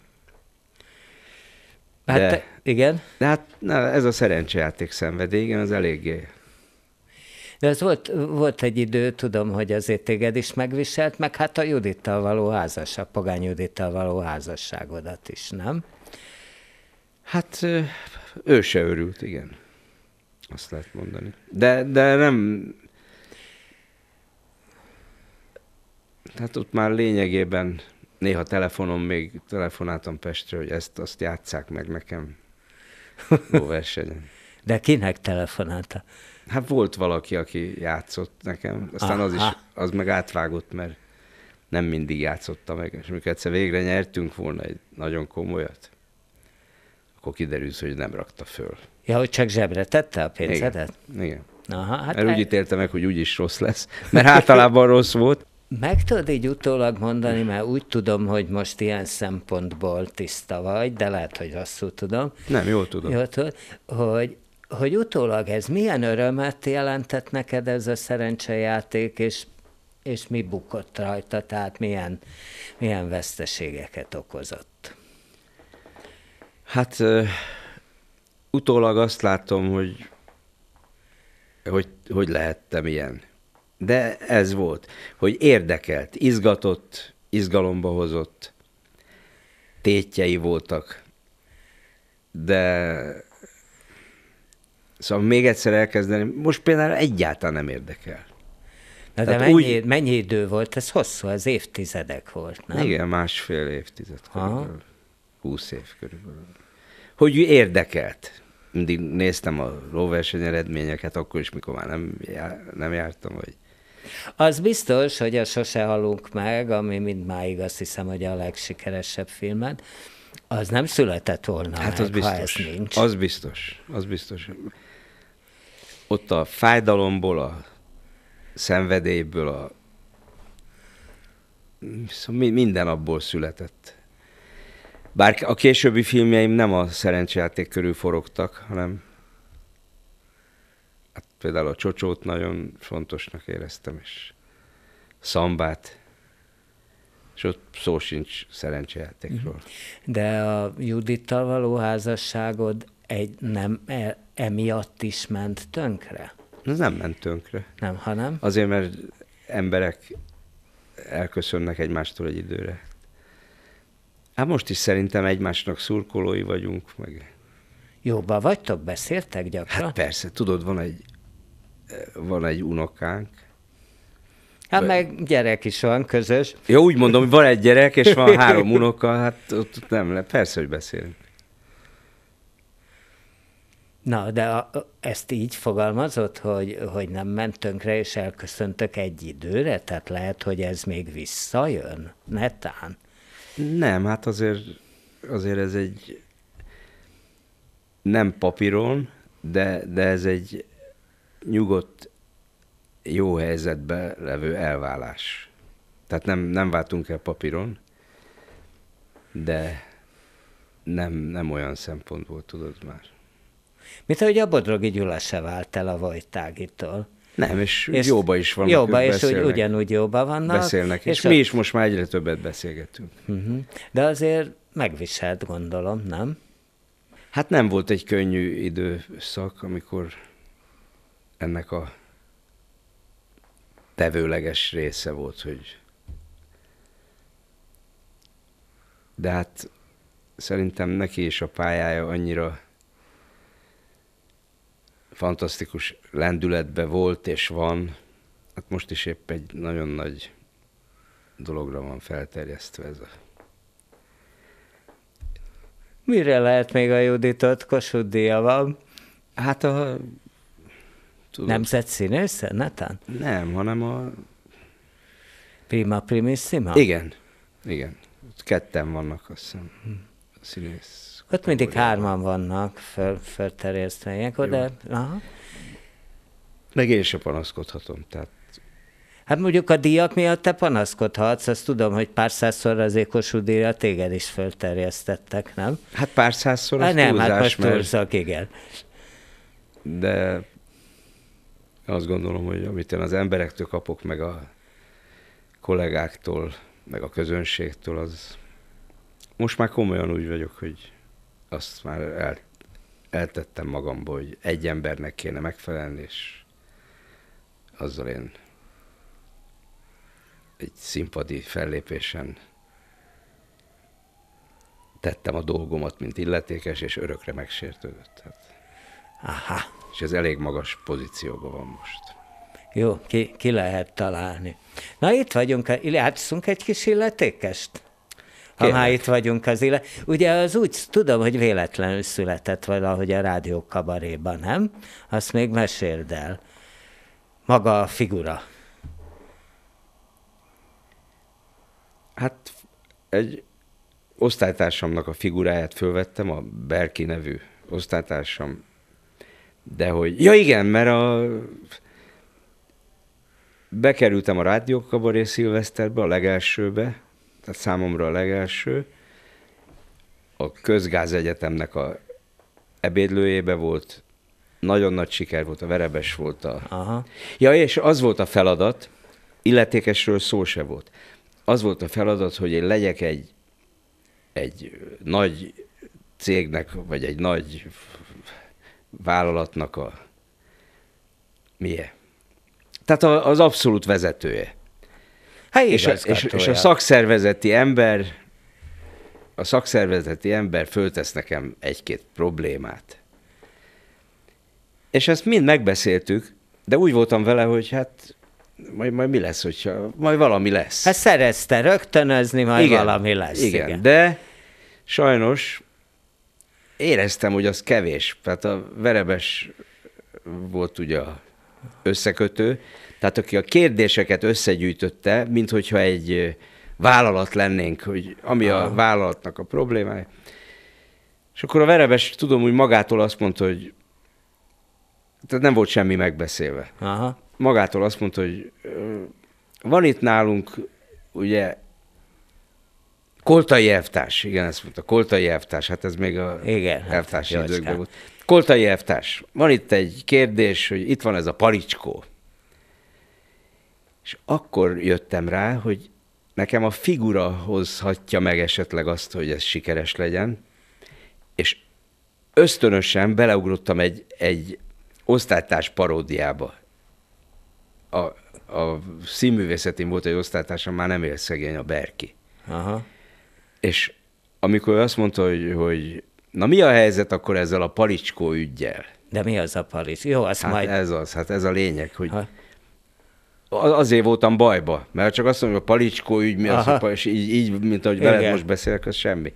De, hát te, igen. De hát na, ez a szerencsejáték szenvedély, igen, az eléggé. De ez volt, volt egy idő, tudom, hogy azért téged is megviselt, meg hát a Judittal való házasság, Pogány Judittal való házasságodat is, nem? Hát ő se örült, igen. Azt lehet mondani. De, de nem... Tehát ott már lényegében néha telefonom még telefonáltam Pestről, hogy ezt, azt játsszák meg nekem lóversenyen. De kinek telefonálta? Hát volt valaki, aki játszott nekem, aztán Aha. az is, az meg átvágott, mert nem mindig játszotta meg, és amikor egyszer végre nyertünk volna egy nagyon komolyat, akkor kiderülsz, hogy nem rakta föl. Ja, hogy csak zsebre tette a pénzedet? Igen. Igen. Aha, hát mert el... úgy ítélte meg, hogy úgyis rossz lesz, mert általában rossz volt. Meg tudod így utólag mondani, mert úgy tudom, hogy most ilyen szempontból tiszta vagy, de lehet, hogy rosszul tudom. Nem, jól tudom. Jól tudod, hogy, hogy utólag ez milyen örömet jelentett neked ez a szerencsejáték, és, és mi bukott rajta, tehát milyen, milyen veszteségeket okozott? Hát utólag azt látom, hogy hogy, hogy lehettem ilyen. De ez volt, hogy érdekelt, izgatott, izgalomba hozott, tétjei voltak. De szóval még egyszer elkezdeni, most például egyáltalán nem érdekel. Na de mennyi, úgy... mennyi idő volt? Ez hosszú, az évtizedek volt, nem? Igen, másfél évtized. Körülbelül. 20 év körülbelül. Hogy ő érdekelt. Mindig néztem a lóverseny eredményeket, akkor is, mikor már nem, jár, nem jártam, hogy. az biztos, hogy a Sose halunk meg, ami mind máig azt hiszem, hogy a legsikeresebb filmet, az nem született volna hát meg, az biztos. ha ez nincs. Az biztos, az biztos. Ott a fájdalomból, a szenvedélyből, a... Szóval minden abból született. Bár a későbbi filmjeim nem a szerencsejáték körül forogtak, hanem hát például a csocsót nagyon fontosnak éreztem, és szambát, és ott szó sincs szerencsejátékról. Mhm. De a Judittal való házasságod egy nem e, emiatt is ment tönkre? Ez nem ment tönkre. Nem, hanem? Azért, mert emberek elköszönnek egymástól egy időre. Hát most is szerintem egymásnak szurkolói vagyunk, meg... Jobban vagytok? Beszéltek gyakran? Hát persze, tudod, van egy, van egy unokánk, Hát Be... meg gyerek is van, közös. Jó, úgy mondom, hogy van egy gyerek, és van három unoka, hát ott, ott nem le, persze, hogy beszélünk. Na, de a, ezt így fogalmazott, hogy, hogy nem ment tönkre, és elköszöntök egy időre? Tehát lehet, hogy ez még visszajön? Netán? Nem, hát azért, azért ez egy nem papíron, de, de ez egy nyugodt, jó helyzetbe levő elvállás. Tehát nem, nem váltunk el papíron, de nem, nem olyan szempontból tudod már. Mint ahogy a Bodrogi Gyula se vált el a Vajtágitól. Nem, és, és jóba is vannak. Jóba, és úgy, ugyanúgy jóba vannak. Beszélnek, és, és a... is most már egyre többet beszélgetünk. Uh-huh. De azért megviselt, gondolom, nem? Hát nem volt egy könnyű időszak, amikor ennek a tevőleges része volt, hogy de hát szerintem neki is a pályája annyira fantasztikus lendületbe volt és van. Hát most is épp egy nagyon nagy dologra van felterjesztve ez a... Mire lehet még a Juditot? Kossuth díja van. Hát a... Tudod. Nemzet színésze, Netán? Nem, hanem a... Prima primissima? Igen, igen. Ketten vannak, azt hiszem, a színész ott mindig hárman vannak föl, fölterjesztve ilyenkor, de... Aha. Meg én sem panaszkodhatom, tehát Hát mondjuk a díjak miatt te panaszkodhatsz, azt tudom, hogy pár százszor az ékosú díjra téged is fölterjesztettek, nem? Hát pár százszor az hát nem, hát túlzás, hát mert... túlzak, igen. De azt gondolom, hogy amit én az emberektől kapok, meg a kollégáktól, meg a közönségtől, az most már komolyan úgy vagyok, hogy azt már el, eltettem magamból, hogy egy embernek kéne megfelelni, és azzal én egy színpadi fellépésen tettem a dolgomat, mint illetékes, és örökre megsértődött. Hát. Aha. És ez elég magas pozícióban van most. Jó, ki, ki lehet találni. Na itt vagyunk, játszunk egy kis illetékest? Kérlek. ha már itt vagyunk az élet. Ugye az úgy tudom, hogy véletlenül született valahogy a rádió kabaréban, nem? Azt még meséld el. Maga a figura. Hát egy osztálytársamnak a figuráját fölvettem, a Berki nevű osztálytársam. De hogy, ja igen, mert a bekerültem a rádiókabaré szilveszterbe, a legelsőbe, tehát számomra a legelső. A Közgáz Egyetemnek a ebédlőjébe volt, nagyon nagy siker volt, a verebes volt a... Aha. Ja, és az volt a feladat, illetékesről szó se volt. Az volt a feladat, hogy én legyek egy, egy nagy cégnek, vagy egy nagy vállalatnak a... Milyen? Tehát az abszolút vezetője. Hát és, a, és, és a szakszervezeti ember, a szakszervezeti ember föltesz nekem egy-két problémát. És ezt mind megbeszéltük, de úgy voltam vele, hogy hát majd, majd mi lesz, hogyha, majd valami lesz. Hát szerezte rögtönözni, majd igen, valami lesz. Igen, igen, de sajnos éreztem, hogy az kevés. Tehát a verebes volt ugye összekötő, tehát aki a kérdéseket összegyűjtötte, mint hogyha egy vállalat lennénk, hogy ami a vállalatnak a problémája. És akkor a verebes, tudom, hogy magától azt mondta, hogy tehát nem volt semmi megbeszélve. Aha. Magától azt mondta, hogy van itt nálunk, ugye, Koltai elvtárs, igen, ezt mondta, Koltai elvtárs, hát ez még a igen, elvtárs hát, időkben volt. Koltai elvtárs, van itt egy kérdés, hogy itt van ez a paricskó. És akkor jöttem rá, hogy nekem a figura hozhatja meg esetleg azt, hogy ez sikeres legyen, és ösztönösen beleugrottam egy, egy osztálytárs paródiába. A, a színművészetén volt egy osztálytársam, már nem él szegény, a Berki. Aha. És amikor azt mondta, hogy, hogy na mi a helyzet akkor ezzel a palicskó ügyjel? De mi az a palicskó? Jó, az hát majd... ez az, hát ez a lényeg, hogy... Ha azért voltam bajba, mert csak azt mondom, hogy a palicskó ügy, mi az, és így, így, mint ahogy veled Igen. most beszélek, az semmi.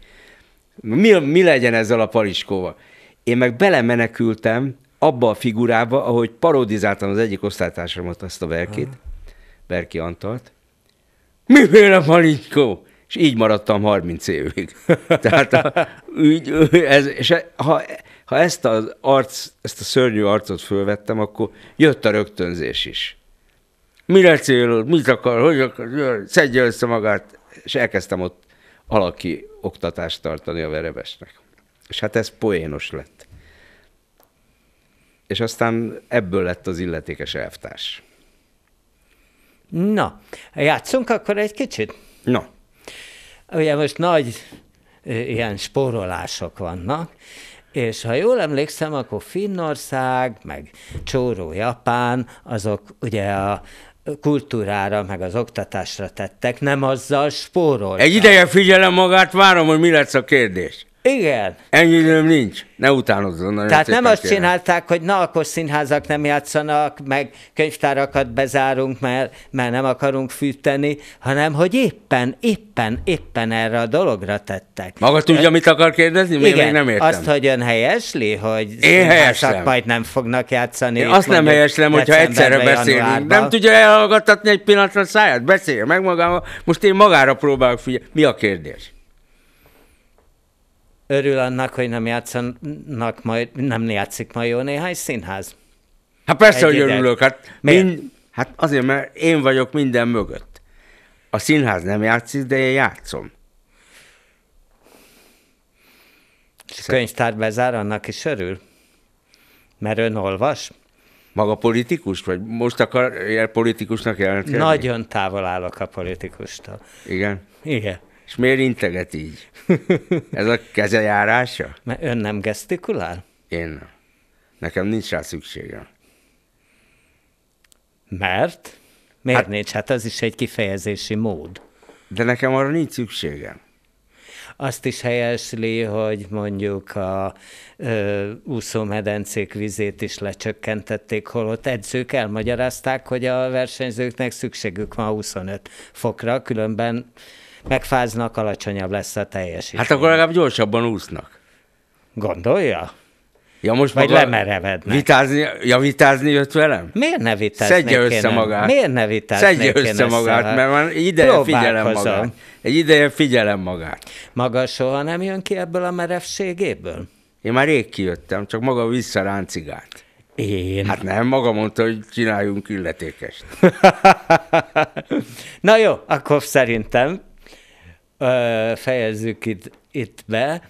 Mi, mi legyen ezzel a palicskóval? Én meg belemenekültem abba a figurába, ahogy parodizáltam az egyik osztálytársamat, azt a Verkit, Aha. Berki Antalt. Miféle palicskó? És így maradtam 30 évig. Tehát a, úgy, ez, és e, ha, ha ezt az arc, ezt a szörnyű arcot fölvettem, akkor jött a rögtönzés is mire célod, mit akar, hogy akar, szedje össze magát. És elkezdtem ott alaki oktatást tartani a verebesnek. És hát ez poénos lett. És aztán ebből lett az illetékes elvtárs. Na, játszunk akkor egy kicsit? Na. Ugye most nagy ilyen spórolások vannak, és ha jól emlékszem, akkor Finnország, meg Csóró Japán, azok ugye a, kultúrára, meg az oktatásra tettek, nem azzal spórol. Egy ideje figyelem magát, várom, hogy mi lesz a kérdés. Igen. Ennyi időm nincs, ne utánozzon. Nagyon Tehát nem azt kérem. csinálták, hogy na, akkor színházak nem játszanak, meg könyvtárakat bezárunk, mert, mert nem akarunk fűteni, hanem hogy éppen, éppen, éppen erre a dologra tettek. Maga tudja, Ön... mit akar kérdezni? Még, igen, még nem értem. azt, hogy ön helyesli, hogy Én helyeslem. majd nem fognak játszani. Én azt nem helyeslem, hogyha egyszerre beszélünk. Nem tudja elhallgatni egy pillanatra a száját? Beszélje meg magával. Most én magára próbálok figyelni. Mi a kérdés? örül annak, hogy nem játszanak majd, nem játszik majd jó néhány színház. Hát persze, Egy hogy ideg. örülök. Hát, mind, hát azért, mert én vagyok minden mögött. A színház nem játszik, de én játszom. És a könyvtár bezár, annak is örül? Mert ön olvas? Maga politikus? Vagy most akar politikusnak jelentkezni? Nagyon távol állok a politikustól. Igen? Igen. És miért integet így? Ez a kezejárása? Mert ön nem gesztikulál? Én nem. Nekem nincs rá szükségem. Mert? Miért hát, nincs? Hát az is egy kifejezési mód. De nekem arra nincs szükségem. Azt is helyesli, hogy mondjuk a ö, úszómedencék vizét is lecsökkentették, holott edzők elmagyarázták, hogy a versenyzőknek szükségük van 25 fokra, különben megfáznak, alacsonyabb lesz a teljesítmény. Hát akkor legalább gyorsabban úsznak. Gondolja? Ja, most Vagy lemerevednek. Vitázni, ja, vitázni jött velem? Miért ne vitázni Szedje kéne? magát. Miért ne vitázni Szedje össze, össze magát, a... mert van ideje figyelem magát. Egy ideje figyelem magát. Maga soha nem jön ki ebből a merevségéből? Én már rég kijöttem, csak maga visszaráncigált. Én. Hát nem, maga mondta, hogy csináljunk illetékest. Na jó, akkor szerintem fejezzük itt, itt be,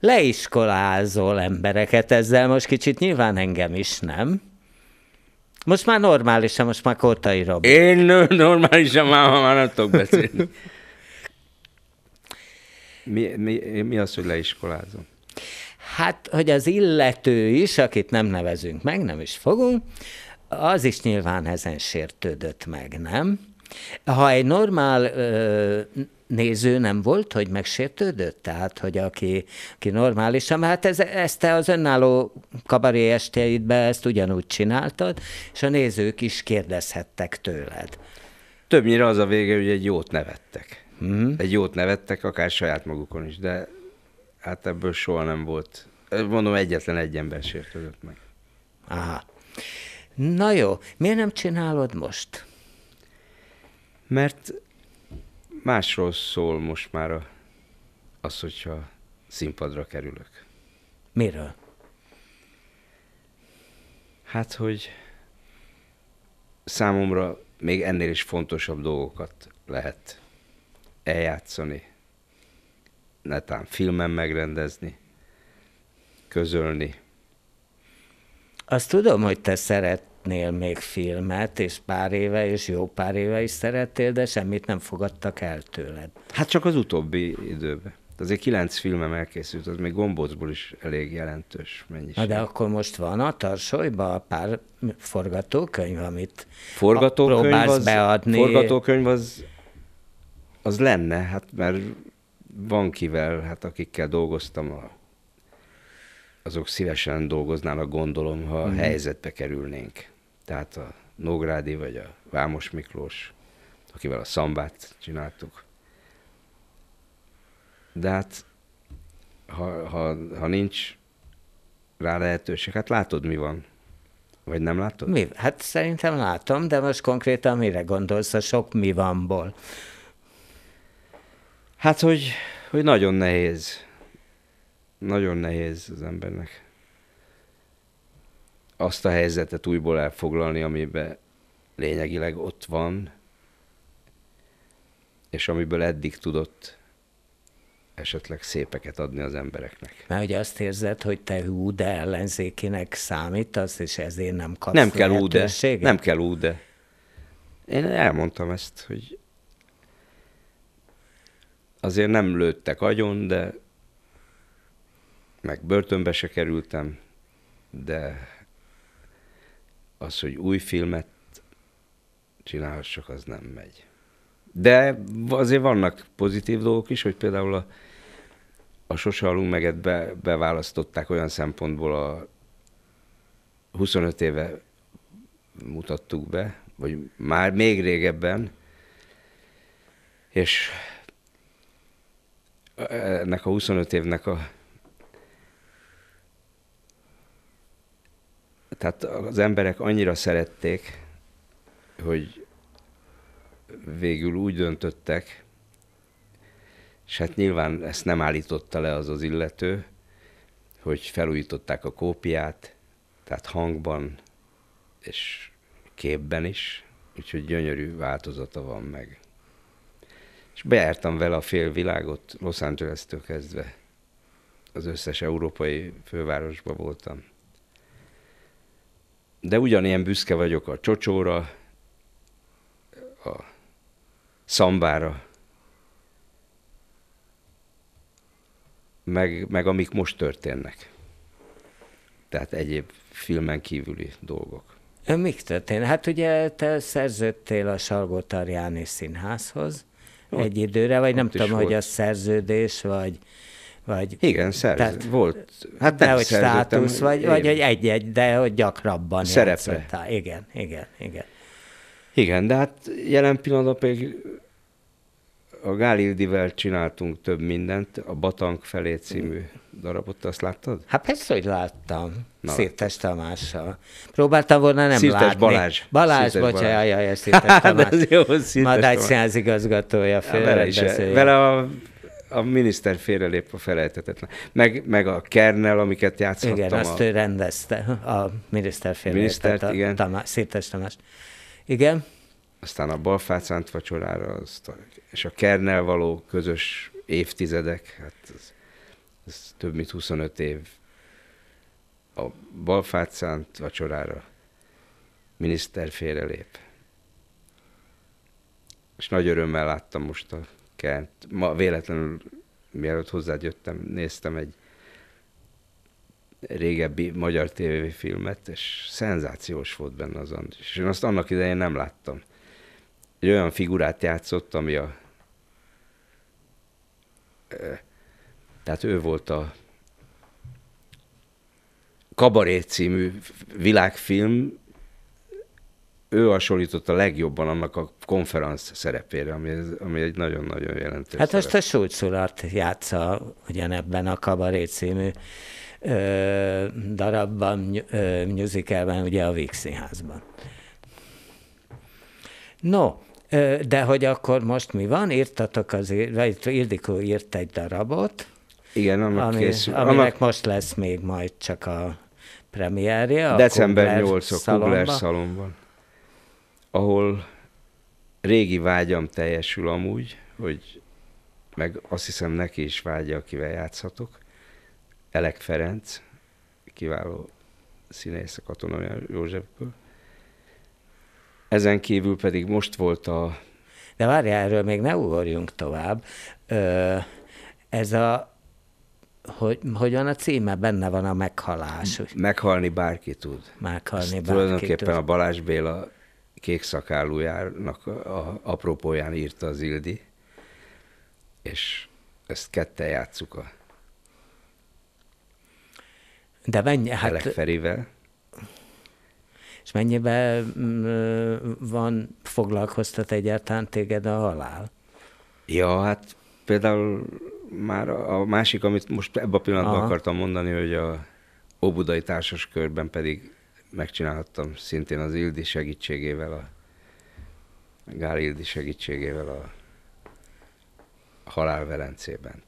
leiskolázol embereket ezzel, most kicsit nyilván engem is, nem? Most már normálisan, most már Kortai Robi. Én normálisan már, már nem tudok beszélni. Mi, mi, mi az, hogy leiskolázom? Hát, hogy az illető is, akit nem nevezünk meg, nem is fogunk, az is nyilván ezen sértődött meg, nem? Ha egy normál néző nem volt, hogy megsértődött? Tehát, hogy aki, aki normálisan, hát ez, ezt te az önálló kabaré estjeidben ezt ugyanúgy csináltad, és a nézők is kérdezhettek tőled. Többnyire az a vége, hogy egy jót nevettek. Mm. Egy jót nevettek, akár saját magukon is, de hát ebből soha nem volt. Mondom, egyetlen egy ember sértődött meg. Aha. Na jó, miért nem csinálod most? Mert másról szól most már a, az, hogyha színpadra kerülök. Miről? Hát, hogy számomra még ennél is fontosabb dolgokat lehet eljátszani, netán filmen megrendezni, közölni. Azt tudom, hogy te szeret szeretnél még filmet, és pár éve, és jó pár éve is szerettél, de semmit nem fogadtak el tőled. Hát csak az utóbbi időben. Azért kilenc filmem elkészült, az még gombócból is elég jelentős mennyiség. Na de akkor most van a tarsolyban pár forgatókönyv, amit forgatókönyv próbálsz az, beadni. Forgatókönyv az, az lenne, hát mert van kivel, hát akikkel dolgoztam, a, azok szívesen dolgoznának, gondolom, ha mm. helyzetbe kerülnénk tehát a Nógrádi vagy a Vámos Miklós, akivel a szambát csináltuk. De hát, ha, ha, ha nincs rá lehetőség, hát látod, mi van. Vagy nem látod? Mi? Hát szerintem látom, de most konkrétan mire gondolsz a sok mi vanból? Hát, hogy, hogy nagyon nehéz. Nagyon nehéz az embernek azt a helyzetet újból elfoglalni, amiben lényegileg ott van, és amiből eddig tudott esetleg szépeket adni az embereknek. Mert ugye azt érzed, hogy te hú, ellenzékinek számítasz, és ezért nem kapsz Nem kell úde. Nem kell úde. Én elmondtam ezt, hogy azért nem lőttek agyon, de meg börtönbe se kerültem, de az, hogy új filmet csinálhassak, az nem megy. De azért vannak pozitív dolgok is, hogy például a, a Sose Halunk Meget be, beválasztották olyan szempontból a 25 éve mutattuk be, vagy már még régebben, és ennek a 25 évnek a tehát az emberek annyira szerették, hogy végül úgy döntöttek, és hát nyilván ezt nem állította le az az illető, hogy felújították a kópiát, tehát hangban és képben is, úgyhogy gyönyörű változata van meg. És bejártam vele a fél világot, Los Angeles-től kezdve. Az összes európai fővárosba voltam de ugyanilyen büszke vagyok a csocsóra, a szambára, meg, meg amik most történnek. Tehát egyéb filmen kívüli dolgok. Ön mik történt? Hát ugye te szerződtél a Salgó Tarjáni Színházhoz ott, egy időre, vagy nem tudom, hogy a szerződés, vagy vagy, Igen, szerz, tehát, volt. Hát nem hogy státusz, vagy, én. vagy hogy egy-egy, de hogy gyakrabban Szerepe. játszottál. Igen, igen, igen. Igen, de hát jelen pillanatban pedig a Gálildivel csináltunk több mindent, a Batank felé című darabot, azt láttad? Hát persze, hogy láttam. Na. Szirtes Tamással. Próbáltam volna nem Szirtes látni. Balázs. Balázs, Szirtes bocsánat, Balázs. jaj, jaj, Szirtes hát Tamás. jó, Szirtes Madács Tamás. igazgatója, főrendezője. Vele, vele a a miniszter félrelép a felejtetetlen. Meg, meg a Kernel, amiket játszottam. Igen, azt ő rendezte, a miniszter félrelépet, a igen. Tamás, Szirtes Tamás. Igen. Aztán a balfácánt vacsorára, azt, és a Kernel való közös évtizedek, hát ez, ez több mint 25 év. A balfácánt vacsorára miniszter félrelép. És nagy örömmel láttam most a érdekel. Ma véletlenül, mielőtt hozzád jöttem, néztem egy régebbi magyar tévéfilmet, és szenzációs volt benne az Andris. És én azt annak idején nem láttam. Egy olyan figurát játszott, ami a... Tehát ő volt a Kabaré című világfilm ő hasonlított a legjobban annak a konferenc szerepére, ami, ami egy nagyon-nagyon jelentős Hát szerep. azt a Sulculart játsza ugyanebben a Kabaré című ö, darabban, ö, musicalben, ugye a Víg Színházban. No, ö, de hogy akkor most mi van? Írtatok az vagy Ildikó írt egy darabot, igen, annak ami, készül. Aminek annak... most lesz még majd csak a premierje. A December 8 a Kugler szalomban ahol régi vágyam teljesül amúgy, hogy meg azt hiszem neki is vágya, akivel játszhatok. Elek Ferenc, kiváló színész a Katona Józsefből. Ezen kívül pedig most volt a... De várjál, erről még ne ugorjunk tovább. Ö, ez a... Hogy, hogy van a címe? Benne van a meghalás. Meghalni bárki tud. Meghalni Ezt bárki tulajdonképpen tud. a Balázs Béla kék szakállujának a apropóján írta az Ildi, és ezt kette játsszuk a de mennyi, hát... Ferivel. És mennyibe mm, van, foglalkoztat egyáltalán téged a halál? Ja, hát például már a másik, amit most ebben a pillanatban Aha. akartam mondani, hogy a Óbudai Társas Körben pedig megcsinálhattam szintén az Ildi segítségével, a Gál Ildi segítségével a Halál Velencében.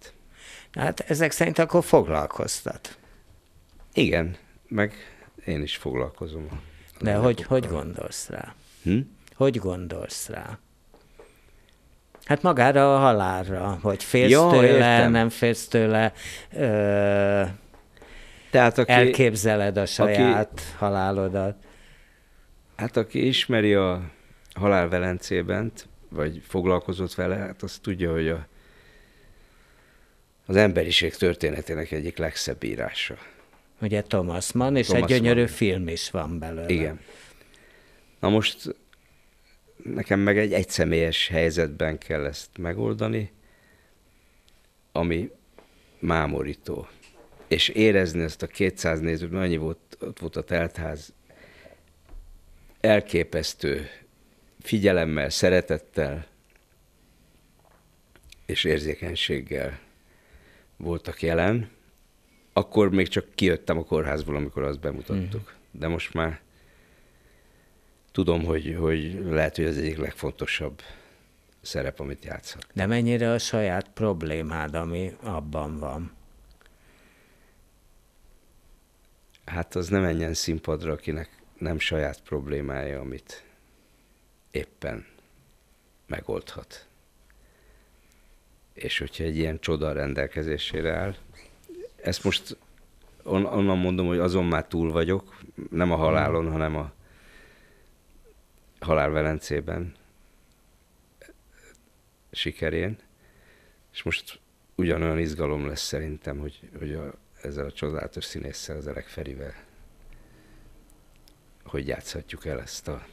Hát ezek szerint akkor foglalkoztat. Igen, meg én is foglalkozom. De hogy, hogy gondolsz rá? Hm? Hogy gondolsz rá? Hát magára a halálra, hogy félsz ja, tőle, értem. nem félsz tőle. Ö- tehát aki, elképzeled a saját aki, halálodat. Hát aki ismeri a halál velencében, vagy foglalkozott vele, hát azt tudja, hogy a, az emberiség történetének egyik legszebb írása. Ugye Thomas Mann, és Thomas egy gyönyörű Mann. film is van belőle. Igen. Na most nekem meg egy egyszemélyes helyzetben kell ezt megoldani, ami mámorító és érezni ezt a 200 nézőt, mennyi volt, ott volt a teltház, elképesztő figyelemmel, szeretettel és érzékenységgel voltak jelen. Akkor még csak kijöttem a kórházból, amikor azt bemutattuk. Mhm. De most már tudom, hogy, hogy lehet, hogy ez egyik legfontosabb szerep, amit játszhat. De mennyire a saját problémád, ami abban van? hát az nem menjen színpadra, akinek nem saját problémája, amit éppen megoldhat. És hogyha egy ilyen csoda rendelkezésére áll, ezt most on, onnan mondom, hogy azon már túl vagyok, nem a halálon, hanem a halálvelencében sikerén, és most ugyanolyan izgalom lesz szerintem, hogy, hogy a, ezzel a csodálatos színésszel, Zelek Ferivel, hogy játszhatjuk el ezt a...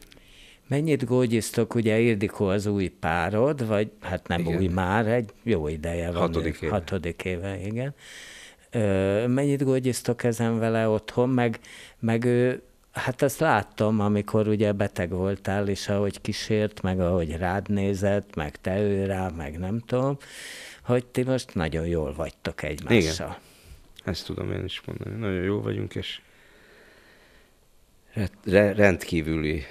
Mennyit gógyisztok, ugye Ildikó az új párod, vagy hát nem igen. új már, egy jó ideje van. Hatodik éve. Hatodik éve, igen. Ö, mennyit gógyisztok ezen vele otthon, meg, meg ő Hát azt láttam, amikor ugye beteg voltál, és ahogy kísért, meg ahogy rád nézett, meg te ő rá, meg nem tudom, hogy ti most nagyon jól vagytok egymással. Igen. Ezt tudom én is mondani. Nagyon jó vagyunk, és rendkívüli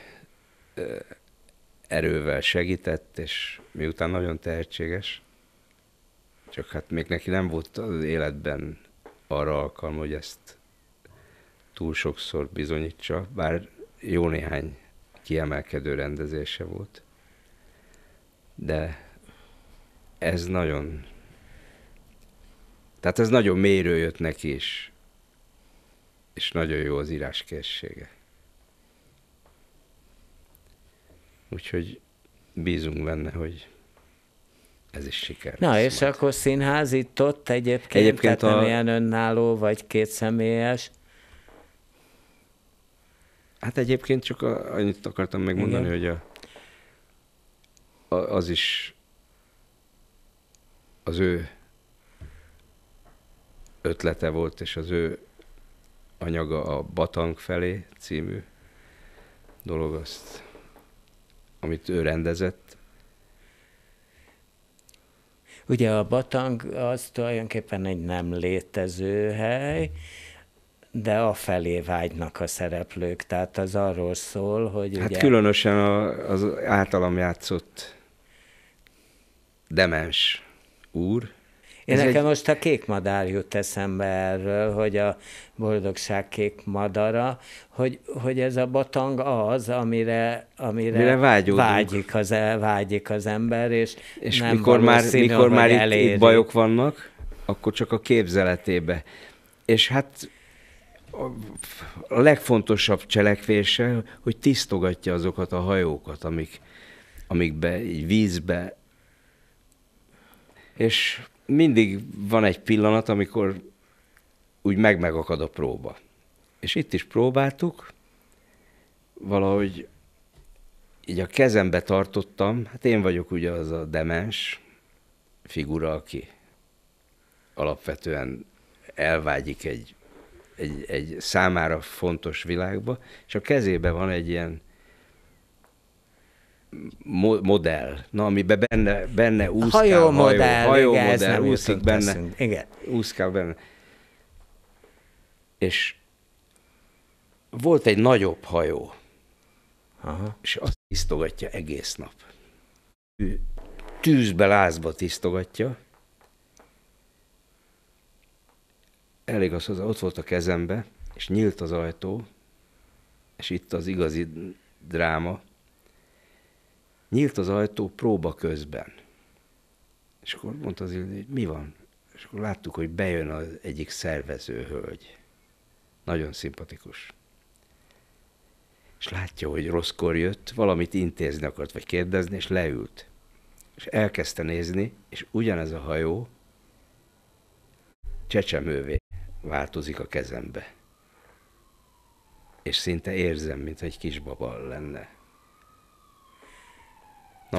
erővel segített, és miután nagyon tehetséges, csak hát még neki nem volt az életben arra alkalma, hogy ezt túl sokszor bizonyítsa, bár jó néhány kiemelkedő rendezése volt. De ez nagyon tehát ez nagyon mérő jött neki is. És nagyon jó az íráskészsége. Úgyhogy bízunk benne, hogy ez is siker. Na, és majd. akkor színház itt ott egyébként, egyébként tehát a... nem ilyen önálló, vagy kétszemélyes? Hát egyébként csak a, annyit akartam megmondani, Igen. hogy a, a, az is az ő ötlete volt, és az ő anyaga a Batang felé című dolog, azt, amit ő rendezett. Ugye a Batang az tulajdonképpen egy nem létező hely, de a felé vágynak a szereplők, tehát az arról szól, hogy Hát ugye... különösen a, az általam játszott demens úr, én Ez nekem egy... most a kék madár jut eszembe erről, hogy a boldogság kék madara, hogy, hogy ez a batang az, amire, amire amire vágyik, az, e, vágyik az ember, és, és nem mikor már, mikor már itt, itt bajok vannak, akkor csak a képzeletébe. És hát a legfontosabb cselekvése, hogy tisztogatja azokat a hajókat, amik, amikbe így vízbe és mindig van egy pillanat, amikor úgy meg a próba. És itt is próbáltuk, valahogy így a kezembe tartottam, hát én vagyok ugye az a demens figura, aki alapvetően elvágyik egy, egy, egy számára fontos világba, és a kezébe van egy ilyen modell, na, amiben benne, benne úszkál, hajó, modell, hajó, igen, modell, úszik benne, teszünk. igen. úszkál benne. És volt egy nagyobb hajó, Aha. és azt tisztogatja egész nap. Ő tűzbe, lázba tisztogatja. Elég az hogy ott volt a kezembe, és nyílt az ajtó, és itt az igazi dráma, nyílt az ajtó próba közben. És akkor mondta az illető, hogy mi van? És akkor láttuk, hogy bejön az egyik szervező hölgy. Nagyon szimpatikus. És látja, hogy rosszkor jött, valamit intézni akart, vagy kérdezni, és leült. És elkezdte nézni, és ugyanez a hajó csecsemővé változik a kezembe. És szinte érzem, mintha egy kisbaba lenne.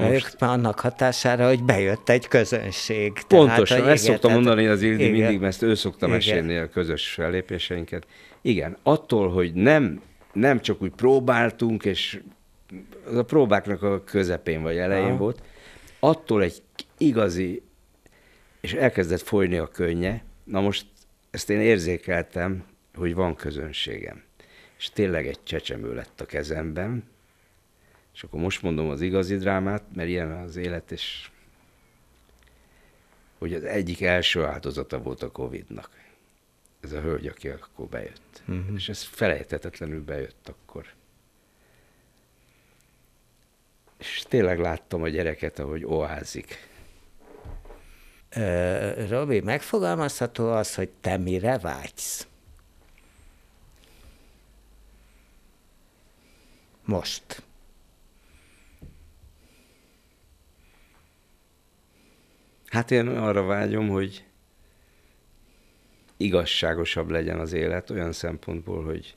Na most... ők annak hatására, hogy bejött egy közönség. Pontosan, tehát, ezt igen, szoktam tehát, mondani az Ildi igen, mindig, mert ő szokta mesélni a közös fellépéseinket. Igen, attól, hogy nem, nem csak úgy próbáltunk, és az a próbáknak a közepén vagy elején Aha. volt, attól egy igazi, és elkezdett folyni a könnye, na most ezt én érzékeltem, hogy van közönségem. És tényleg egy csecsemő lett a kezemben, és akkor most mondom az igazi drámát, mert ilyen az élet, és hogy az egyik első áldozata volt a Covid-nak. Ez a hölgy, aki akkor bejött. Uh-huh. És ez felejthetetlenül bejött akkor. És tényleg láttam a gyereket, ahogy oázik. Robi, megfogalmazható az, hogy te mire vágysz? Most. Hát én arra vágyom, hogy igazságosabb legyen az élet olyan szempontból, hogy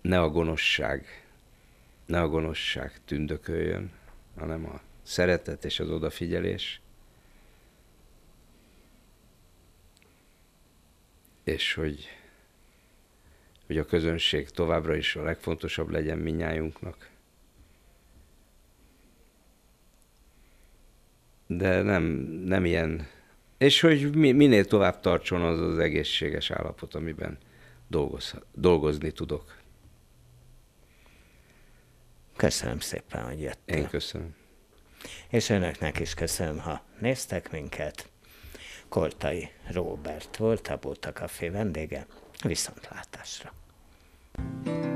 ne a gonoszság, ne a gonoszság tündököljön, hanem a szeretet és az odafigyelés. És hogy, hogy a közönség továbbra is a legfontosabb legyen minnyájunknak. de nem, nem ilyen. És hogy minél tovább tartson az az egészséges állapot, amiben dolgoz, dolgozni tudok. Köszönöm szépen, hogy jöttél. Én köszönöm. És önöknek is köszönöm, ha néztek minket. Koltai Róbert volt a Bóta Café vendége. Viszontlátásra! thank you